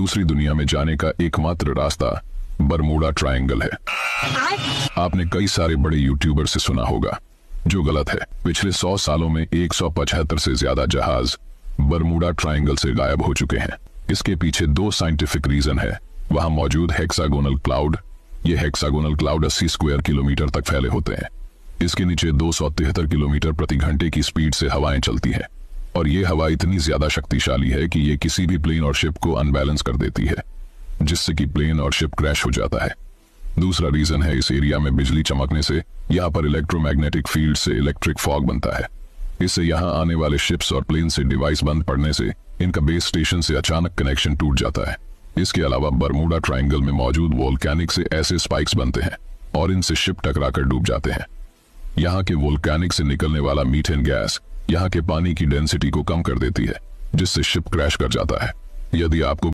दूसरी दुनिया में जाने का एकमात्र रास्ता बरमूडा ट्रायंगल है आपने कई सारे बड़े यूट्यूबर से सुना होगा जो गलत है पिछले सौ सालों में एक सौ पचहत्तर से ज्यादा जहाज बरमूडा ट्रायंगल से गायब हो चुके हैं इसके पीछे दो साइंटिफिक रीजन है वहां मौजूद हेक्सागोनल क्लाउड ये हेक्सागोनल क्लाउड 80 स्क्वायर किलोमीटर तक फैले होते हैं इसके नीचे दो किलोमीटर प्रति घंटे की स्पीड से हवाएं चलती हैं और ये हवा इतनी ज्यादा शक्तिशाली है कि ये किसी भी प्लेन और शिप को अनबैलेंस कर देती है जिससे कि प्लेन और शिप क्रैश हो जाता है दूसरा रीजन है इस एरिया में बिजली चमकने से यहाँ पर इलेक्ट्रोमैग्नेटिक फील्ड से इलेक्ट्रिक फॉग बनता है इससे यहाँ आने वाले शिप्स और प्लेन से डिवाइस बंद पड़ने से इनका बेस स्टेशन से अचानक कनेक्शन टूट जाता है इसके अलावा बरमूडा ट्राइंगल में मौजूद वोल्कैनिक से ऐसे स्पाइक्स बनते हैं और इनसे शिप टकराकर डूब जाते हैं यहाँ के वोल्कैनिक से निकलने वाला मीथेन गैस यहाँ के पानी की डेंसिटी को कम कर देती है जिससे शिप क्रैश कर जाता है यदि आपको